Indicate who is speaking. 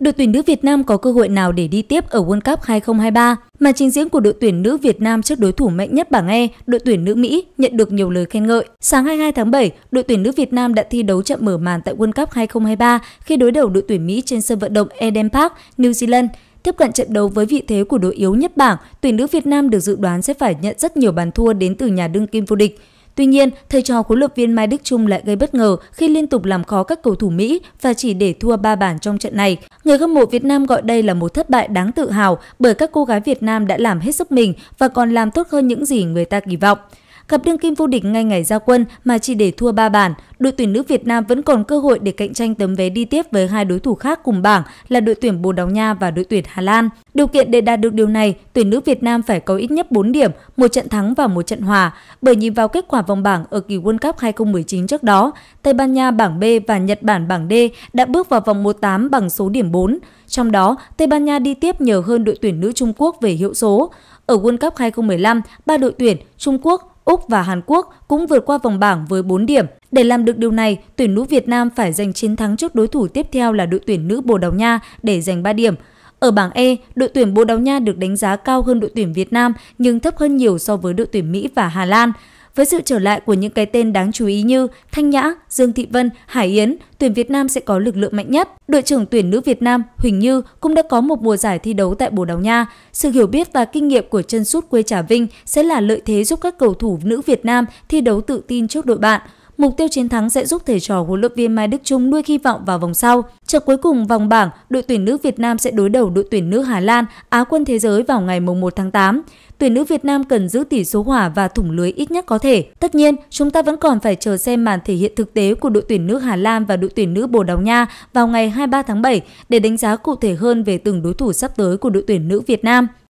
Speaker 1: đội tuyển nữ Việt Nam có cơ hội nào để đi tiếp ở World Cup 2023? Mà trình diễn của đội tuyển nữ Việt Nam trước đối thủ mạnh nhất bảng E, đội tuyển nữ Mỹ nhận được nhiều lời khen ngợi. Sáng 22 tháng 7, đội tuyển nữ Việt Nam đã thi đấu chậm mở màn tại World Cup 2023 khi đối đầu đội tuyển Mỹ trên sân vận động Eden Park, New Zealand. Tiếp cận trận đấu với vị thế của đội yếu nhất bảng, tuyển nữ Việt Nam được dự đoán sẽ phải nhận rất nhiều bàn thua đến từ nhà đương kim vô địch. Tuy nhiên, thầy trò huấn luyện viên Mai Đức Trung lại gây bất ngờ khi liên tục làm khó các cầu thủ Mỹ và chỉ để thua 3 bàn trong trận này. Người hâm mộ Việt Nam gọi đây là một thất bại đáng tự hào bởi các cô gái Việt Nam đã làm hết sức mình và còn làm tốt hơn những gì người ta kỳ vọng gặp đương kim vô địch ngay ngày ra quân mà chỉ để thua 3 bàn, đội tuyển nữ Việt Nam vẫn còn cơ hội để cạnh tranh tấm vé đi tiếp với hai đối thủ khác cùng bảng là đội tuyển Bồ Đào Nha và đội tuyển Hà Lan. Điều kiện để đạt được điều này, tuyển nữ Việt Nam phải có ít nhất 4 điểm, một trận thắng và một trận hòa. Bởi nhìn vào kết quả vòng bảng ở kỳ World Cup 2019 trước đó, Tây Ban Nha bảng B và Nhật Bản bảng D đã bước vào vòng 1-8 bằng số điểm 4. Trong đó, Tây Ban Nha đi tiếp nhờ hơn đội tuyển nữ Trung Quốc về hiệu số. Ở World Cup 2015, ba đội tuyển Trung Quốc, Úc và Hàn Quốc cũng vượt qua vòng bảng với 4 điểm. Để làm được điều này, tuyển nữ Việt Nam phải giành chiến thắng trước đối thủ tiếp theo là đội tuyển nữ Bồ Đào Nha để giành 3 điểm. Ở bảng E, đội tuyển Bồ Đào Nha được đánh giá cao hơn đội tuyển Việt Nam nhưng thấp hơn nhiều so với đội tuyển Mỹ và Hà Lan. Với sự trở lại của những cái tên đáng chú ý như Thanh Nhã, Dương Thị Vân, Hải Yến, tuyển Việt Nam sẽ có lực lượng mạnh nhất. Đội trưởng tuyển nữ Việt Nam Huỳnh Như cũng đã có một mùa giải thi đấu tại Bồ Đào Nha. Sự hiểu biết và kinh nghiệm của chân sút quê Trà Vinh sẽ là lợi thế giúp các cầu thủ nữ Việt Nam thi đấu tự tin trước đội bạn. Mục tiêu chiến thắng sẽ giúp thầy trò huấn luyện viên Mai Đức Chung nuôi hy vọng vào vòng sau. Trận cuối cùng vòng bảng, đội tuyển nữ Việt Nam sẽ đối đầu đội tuyển nữ Hà Lan, Á quân thế giới vào ngày 1 tháng 8. Tuyển nữ Việt Nam cần giữ tỷ số hòa và thủng lưới ít nhất có thể. Tất nhiên, chúng ta vẫn còn phải chờ xem màn thể hiện thực tế của đội tuyển nữ Hà Lan và đội tuyển nữ Bồ Đào Nha vào ngày 23 tháng 7 để đánh giá cụ thể hơn về từng đối thủ sắp tới của đội tuyển nữ Việt Nam.